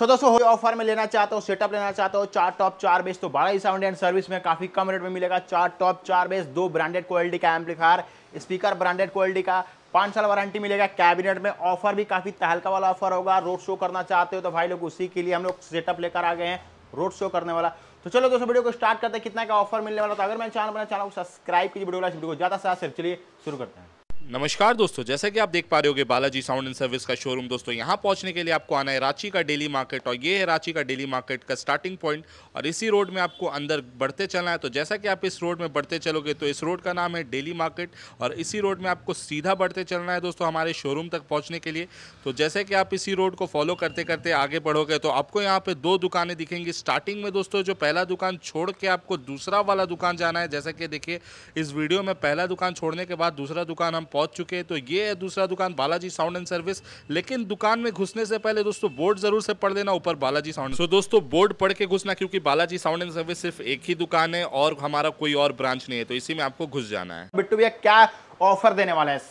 सो दोस्तों होली ऑफर में लेना चाहते हो सेटअप लेना चाहते हो चार टॉप चार बेस तो बारह ही साउंड एंड सर्विस में काफ़ी कम रेट में मिलेगा चार टॉप चार बेस दो ब्रांडेड क्वालिटी का एम्पलीफायर स्पीकर ब्रांडेड क्वालिटी का पाँच साल वारंटी मिलेगा कैबिनेट में ऑफर भी काफ़ी तहलका वाला ऑफर होगा रोड शो करना चाहते हो तो भाई लोग उसी के लिए हम लोग सेटअप लेकर आ गए हैं रोड शो करने वाला तो चलो दोस्तों वीडियो को स्टार्ट करते हैं कितना का ऑफर मिलने वाला तो अगर मैं चैनल बना चैनल को सब्सक्राइब कीजिए वीडियो को ज़्यादा से ज़्यादा सिर्फ चलिए शुरू करते हैं नमस्कार दोस्तों जैसा कि आप देख पा रहे होगे बालाजी साउंड एंड सर्विस का शोरूम दोस्तों यहां पहुंचने के लिए आपको आना है रांची का डेली मार्केट और ये है रांची का डेली मार्केट का स्टार्टिंग पॉइंट और इसी रोड में आपको अंदर बढ़ते चलना है तो जैसा कि आप इस रोड में बढ़ते चलोगे तो इस रोड का नाम है डेली मार्केट और इसी रोड में आपको सीधा बढ़ते चलना है दोस्तों हमारे शोरूम तक पहुँचने के लिए तो जैसे कि आप इसी रोड को फॉलो करते करते आगे बढ़ोगे तो आपको यहाँ पर दो दुकानें दिखेंगी स्टार्टिंग में दोस्तों जो पहला दुकान छोड़ के आपको दूसरा वाला दुकान जाना है जैसा कि देखिए इस वीडियो में पहला दुकान छोड़ने के बाद दूसरा दुकान हम पहुंच चुके हैं तो ये है दूसरा दुकान बालाजी साउंड एंड सर्विस लेकिन दुकान में घुसने से पहले दोस्तों बोर्ड जरूर से पढ़ लेना ऊपर बालाजी साउंड सो तो दोस्तों बोर्ड पढ़ के घुसना क्योंकि बालाजी साउंड एंड सर्विस सिर्फ एक ही दुकान है और हमारा कोई और ब्रांच नहीं है तो इसी में आपको घुस जाना है बिट्टू भैया क्या ऑफर देने वाला है इस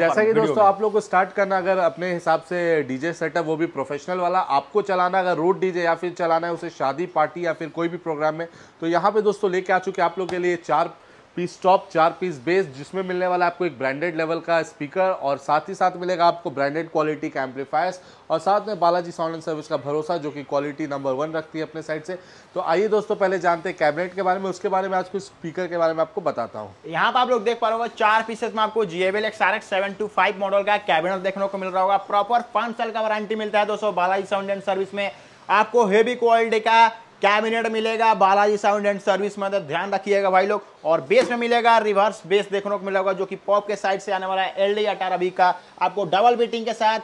जैसा कि दोस्तों आप लोग को स्टार्ट करना अगर अपने हिसाब से डीजे सेटअप वो भी प्रोफेशनल वाला आपको चलाना अगर रोड डीजे या फिर चलाना है उसे शादी पार्टी या फिर कोई भी प्रोग्राम में तो यहाँ पे दोस्तों लेके आ चुके आप लोग के लिए चार पीस टॉप चार पीस बेस जिसमें मिलने वाला आपको एक ब्रांडेड लेवल का स्पीकर और साथ ही साथ मिलेगा आपको ब्रांडेड क्वालिटी का एम्पलीफायर्स और साथ में बालाजी साउंड एंड सर्विस का भरोसा जो कि क्वालिटी नंबर वन रखती है अपने साइड से तो आइए दोस्तों पहले जानते हैं कैबिनेट के बारे में उसके बारे में आज कुछ स्पीकर के बारे में आपको बताता हूँ यहाँ पर आप लोग देख पा रहे हो चार पीसेस में आपको जी एवल X R seven two five model का कैबिनेट देखने को मिल रहा होगा प्रॉपर पाँच साल का वारंटी मिलता है दोस्तों बालाजी साउंड एंड सर्विस में आपको हेवी क्वालिटी का कैबिनेट मिलेगा बालाजी साउंड एंड सर्विस में ध्यान रखिएगा भाई लोग और बेस में मिलेगा रिवर्स बेस देखने को मिलेगा जो कि पॉप के साइड से आने वाला है एल डी अठारह बी का आपको डबल बीटिंग के साथ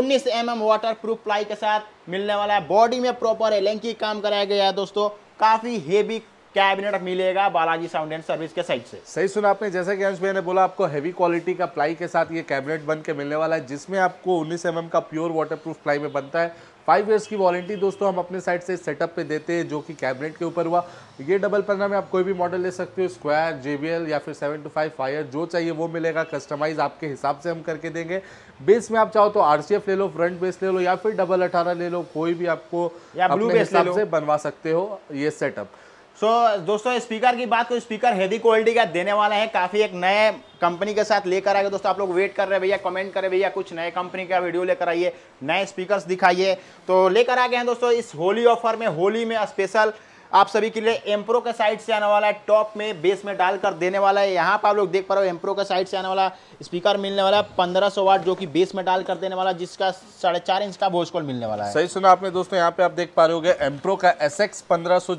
19 M M waterproof ply के साथ मिलने वाला है बॉडी में प्रॉपर एलेंकी काम कराया गया है दोस्तों काफी हेवी कैबिनेट मिलेगा बालाजी साउंड एंड सर्विस के साइड से सही सुना आपने जैसा कि अंश भैया ने बोला आपको हेवी क्वालिटी का प्लाई के साथ ये कैबिनेट बन के मिलने वाला है जिसमें आपको 19 एम mm का प्योर वाटर प्रूफ प्लाई में बनता है फाइव ईयर्स की वारंटी दोस्तों हम अपने साइड से सेटअप पे देते हैं जो कि कैबिनेट के ऊपर हुआ ये डबल पन्ना में आप कोई भी मॉडल ले सकते हो स्क्वायर जे या फिर सेवन टू फाइव फायर जो चाहिए वो मिलेगा कस्टमाइज आपके हिसाब से हम करके देंगे बेस में आप चाहो तो आर ले लो फ्रंट बेस ले लो या फिर डबल अठारह ले लो कोई भी आपको अपने हिसाब से बनवा सकते हो ये सेटअप सो so, दोस्तों स्पीकर की बात तो स्पीकर हेवी क्वालिटी का देने वाला है काफ़ी एक नए कंपनी के साथ लेकर आएगा दोस्तों आप लोग वेट कर रहे भैया कमेंट करें भैया कुछ नए कंपनी का वीडियो लेकर आइए नए स्पीकर्स दिखाइए तो लेकर आ गए हैं दोस्तों इस होली ऑफर में होली में स्पेशल आप सभी के लिए एम्प्रो का साइड से आने वाला है टॉप में बेस में डालकर देने वाला है यहाँ पर आप लोग देख पा रहे हो एम्प्रो का साइड से आने वाला स्पीकर मिलने वाला है पंद्रह सौ वाट जो कि बेस में डालकर देने वाला जिसका साढ़े चार इंच का भोजकोल मिलने वाला है सही सुना आपने दोस्तों यहाँ पे आप देख पा रहे होगे एम्प्रो का एस एक्स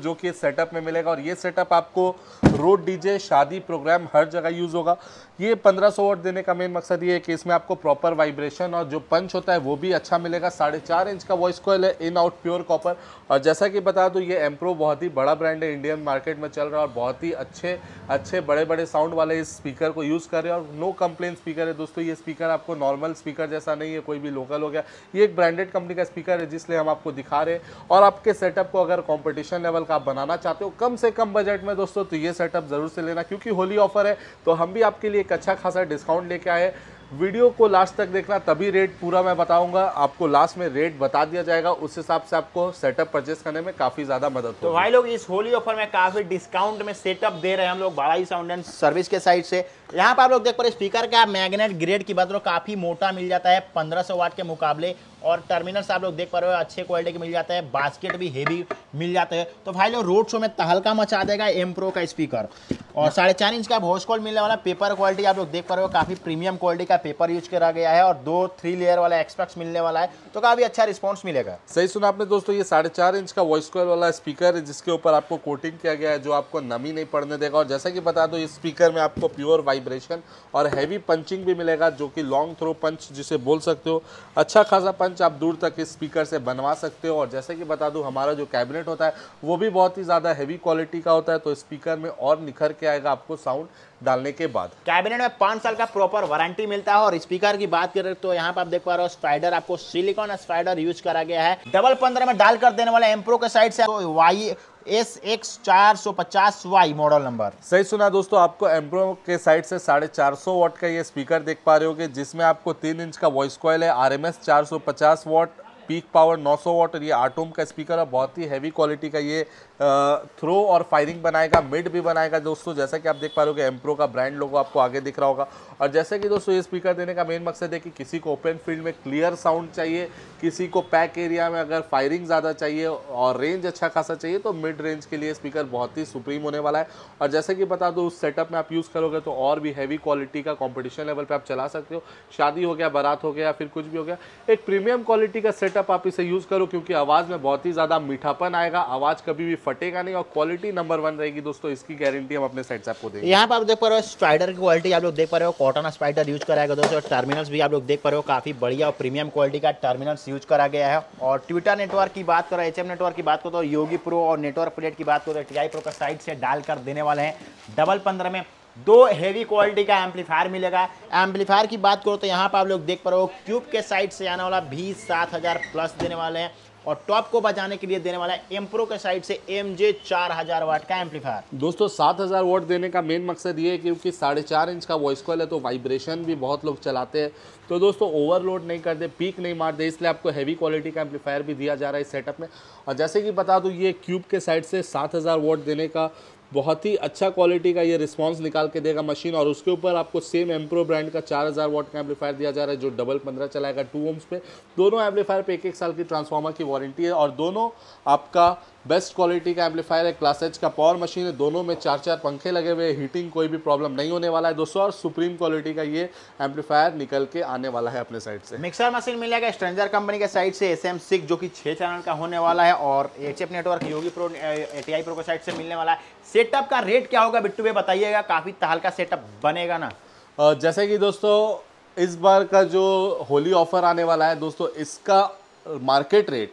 जो कि सेटअप में मिलेगा और ये सेटअप आपको रोड डीजे शादी प्रोग्राम हर जगह यूज होगा ये 1500 वोट देने का मेन मकसद ये है कि इसमें आपको प्रॉपर वाइब्रेशन और जो पंच होता है वो भी अच्छा मिलेगा साढ़े चार इंच का वॉइस कॉल है इन आउट प्योर कॉपर और जैसा कि बता दूँ ये एम्प्रो बहुत ही बड़ा ब्रांड है इंडियन मार्केट में चल रहा है और बहुत ही अच्छे अच्छे बड़े बड़े साउंड वाले इस स्पीकर को यूज़ कर रहे हैं और नो कंप्लेन स्पीकर है दोस्तों ये स्पीकर आपको नॉर्मल स्पीकर जैसा नहीं है कोई भी लोकल हो गया ये एक ब्रांडेड कंपनी का स्पीकर है जिसलिए हम आपको दिखा रहे हैं और आपके सेटअप को अगर कॉम्पिटिशन लेवल का आप बनाना चाहते हो कम से कम बजट में दोस्तों तो ये सेटअप ज़रूर से लेना क्योंकि होली ऑफर है तो हम भी आपके लिए एक अच्छा खासा डिस्काउंट लेके आए वीडियो को लास्ट तक देखना तभी रेट पूरा मैं बताऊंगा आपको लास्ट में रेट बता दिया जाएगा उस हिसाब से आपको सेटअप परचेस करने में काफ़ी ज़्यादा मदद तो भाई लोग इस होली ऑफर में काफ़ी डिस्काउंट में सेटअप दे रहे हैं हम लोग ही साउंड एंड सर्विस के साइड से यहाँ पर आप लोग देख पा रहे स्पीकर का मैग्नेट ग्रेड की बात काफ़ी मोटा मिल जाता है 1500 वाट के मुकाबले और टर्मिनल्स आप लोग देख पा रहे हो अच्छे क्वालिटी के मिल जाते हैं बास्केट भी हेवी मिल जाते हैं तो भाई लोग रोड शो में तहलका मचा देगा एम प्रो का स्पीकर और साढ़े चार इंच का भोस मिलने वाला पेपर क्वालिटी आप लोग देख पा रहे हो काफ़ी प्रीमियम क्वालिटी का पेपर यूज करा गया है और दो थ्री लेयर वाला एक्सपेक्ट मिलने वाला है तो काफ़ी अच्छा रिस्पॉन्स मिलेगा सही सुना आपने दोस्तों ये साढ़े चार इंच का वॉइस कॉल वाला स्पीकर है जिसके ऊपर आपको कोटिंग किया गया है जो आपको नमी नहीं पड़ने देगा और जैसा कि बता दो इस स्पीकर में आपको प्योर वाइब्रेशन और हैवी पंचिंग भी मिलेगा जो कि लॉन्ग थ्रो पंच जिसे बोल सकते हो अच्छा खासा पंच आप दूर तक इस स्पीकर से बनवा सकते हो और जैसे कि बता दूँ हमारा जो कैबिनेट होता है वो भी बहुत ही ज़्यादा हैवी क्वालिटी का होता है तो स्पीकर में और निखर के आएगा आपको साउंड डालने के बाद कैबिनेट में पाँच साल का प्रॉपर वारंटी मिलता है और स्पीकर की बात करें तो यहाँ पर आप देख पा रहे हो स्पाइडर आपको सिलिकॉन स्पाइडर यूज करा गया है डबल पंद्रह में डाल कर देने वाले एम्प्रो के साइड से तो वाई एस एक्स चार सौ पचास वाई मॉडल नंबर सही सुना दोस्तों आपको एम्प्रो के साइड से साढ़े चार सौ वॉट का ये स्पीकर देख पा रहे होगे जिसमें आपको तीन इंच का वॉइस कॉयल है आर एम एस चार सौ पचास वॉट पीक पावर 900 वाट और ये आटोम का स्पीकर है बहुत ही हैवी क्वालिटी का ये थ्रो और फायरिंग बनाएगा मिड भी बनाएगा दोस्तों जैसा कि आप देख पा रहे हो एम्प्रो का ब्रांड लोगो आपको आगे दिख रहा होगा और जैसे कि दोस्तों ये स्पीकर देने का मेन मकसद है कि किसी को ओपन फील्ड में क्लियर साउंड चाहिए किसी को पैक एरिया में अगर फायरिंग ज़्यादा चाहिए और रेंज अच्छा खासा चाहिए तो मिड रेंज के लिए स्पीकर बहुत ही सुप्रीम होने वाला है और जैसे कि बता दो उस सेटअप में आप यूज़ करोगे तो और भी हैवी क्वालिटी का कॉम्पिटिशन लेवल पर आप चला सकते हो शादी हो गया बारात हो गया फिर कुछ भी हो गया एक प्रीमियम क्वालिटी का सेट सेटअप आप इसे यूज़ करो क्योंकि आवाज़ में बहुत ही ज़्यादा मीठापन आएगा आवाज़ कभी भी फटेगा नहीं और क्वालिटी नंबर वन रहेगी दोस्तों इसकी गारंटी हम अपने सेट्स आपको देंगे यहाँ पर आप देख पा रहे हो स्पाइडर की क्वालिटी आप लोग देख पा रहे हो कॉटन स्पाइडर यूज कराएगा गया दोस्तों टर्मिनल्स भी आप लोग देख पा रहे हो काफ़ी बढ़िया और प्रीमियम क्वालिटी का टर्मिनल्स यूज करा गया है और ट्विटर नेटवर्क की बात करो एच नेटवर्क की बात करो तो योगी प्रो और नेटवर्क प्लेट की बात करो टी प्रो का साइड से डालकर देने वाले हैं डबल पंद्रह में दो हेवी क्वालिटी का एम्पलीफायर मिलेगा एम्पलीफायर की बात करो तो यहाँ पर आप लोग देख पा रहे हो क्यूब के साइड से आने वाला भी सात हज़ार प्लस देने वाले हैं और टॉप को बजाने के लिए देने वाला है एम्प्रो के साइड से एम जे चार हजार वाट का एम्पलीफायर दोस्तों सात हजार वाट देने का मेन मकसद ये है क्योंकि साढ़े चार इंच का वॉइस कॉल है तो वाइब्रेशन भी बहुत लोग चलाते हैं तो दोस्तों ओवरलोड नहीं कर दे पीक नहीं मार दे इसलिए आपको हैवी क्वालिटी का एम्पलीफायर भी दिया जा रहा है इस सेटअप में और जैसे कि बता दूँ ये क्यूब के साइड से सात हज़ार वोट देने का बहुत ही अच्छा क्वालिटी का ये रिस्पॉन्स निकाल के देगा मशीन और उसके ऊपर आपको सेम एम्प्रो ब्रांड का 4000 वॉट का एम्पलीफायर दिया जा रहा है जो डबल पंद्रह चलाएगा टू ओम्स पे दोनों एम्पलीफायर पे एक एक साल की ट्रांसफार्मर की वारंटी है और दोनों आपका बेस्ट क्वालिटी का एम्पलीफायर है क्लास एच का पावर मशीन है दोनों में चार चार पंखे लगे हुए हैं हीटिंग कोई भी प्रॉब्लम नहीं होने वाला है दोस्तों और सुप्रीम क्वालिटी का ये एम्पलीफायर निकल के आने वाला है अपने साइड से मिक्सर मशीन मिलेगा स्ट्रेंजर कंपनी के साइड से एस एम सिक्स जो कि छः चैनल का होने वाला है और H F network Yogi pro A T I pro के साइड से मिलने वाला है सेटअप का रेट क्या होगा बिट्टू भाई बताइएगा काफ़ी ताल का सेटअप बनेगा ना जैसे कि दोस्तों इस बार का जो होली ऑफर आने वाला है दोस्तों इसका मार्केट रेट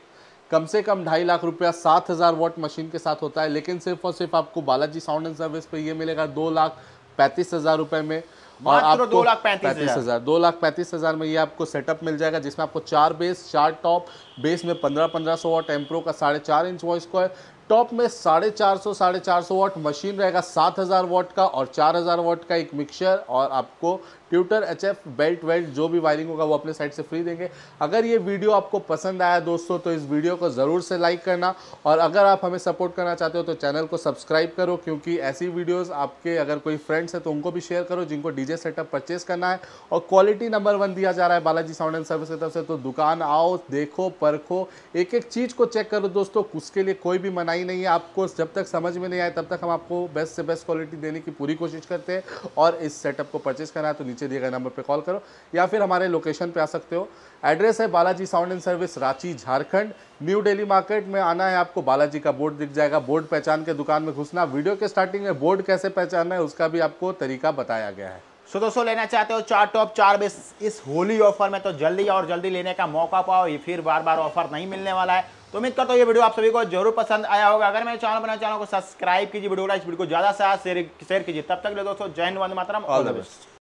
कम से कम ढाई लाख रुपया सात हज़ार वॉट मशीन के साथ होता है लेकिन सिर्फ और सिर्फ आपको बालाजी साउंड एंड सर्विस पे ये मिलेगा दो लाख पैंतीस हज़ार रुपये में और आपको दो लाख पैंतीस हज़ार दो लाख पैंतीस हज़ार में ये आपको सेटअप मिल जाएगा जिसमें आपको चार बेस चार टॉप बेस में पंद्रह पंद्रह सौ वॉट एम्प्रो का साढ़े चार इंच वॉइस को है लैपटॉप में साढ़े चार सौ साढ़े चार सौ वॉट मशीन रहेगा सात हज़ार वॉट का और चार हज़ार वॉट का एक मिक्सर और आपको ट्यूटर एच एफ बेल्ट वेल्ट जो भी वायरिंग होगा वो अपने साइड से फ्री देंगे अगर ये वीडियो आपको पसंद आया दोस्तों तो इस वीडियो को ज़रूर से लाइक करना और अगर आप हमें सपोर्ट करना चाहते हो तो चैनल को सब्सक्राइब करो क्योंकि ऐसी वीडियोज़ आपके अगर कोई फ्रेंड्स हैं तो उनको भी शेयर करो जिनको डीजे सेटअप परचेज करना है और क्वालिटी नंबर वन दिया जा रहा है बालाजी साउंड एंड सर्विस की तरफ से तो दुकान आओ देखो परखो एक एक चीज़ को चेक करो दोस्तों उसके लिए कोई भी मनाही नहीं है आपको जब तक समझ में नहीं आए तब तक हम आपको बेस्ट से बेस्ट क्वालिटी देने की पूरी कोशिश करते हैं और इस सेटअप को परचेज करना है तो नीचे नीचे दिए गए नंबर पर कॉल करो या फिर हमारे लोकेशन पर आ सकते हो एड्रेस है Balaji sound and service Ranchi Jharkhand new daily market में आना है आपको बालाजी का बोर्ड दिख जाएगा बोर्ड पहचान के दुकान में घुसना वीडियो के स्टार्टिंग में बोर्ड कैसे पहचानना है उसका भी आपको तरीका बताया गया है सो so, दोस्तों लेना चाहते हो चार टॉप चार बेस इस होली ऑफर में तो जल्दी और जल्दी लेने का मौका पाओ ये फिर बार बार ऑफर नहीं मिलने वाला है तो उम्मीद करता हूँ ये वीडियो आप सभी को जरूर पसंद आया होगा अगर मेरे चैनल बना चैनल को सब्सक्राइब कीजिए वीडियो इस वीडियो को ज़्यादा से ज़्यादा शेयर कीजिए तब तक ले दोस्तों जय हिंद वंदे मातरम ऑल द बेस्ट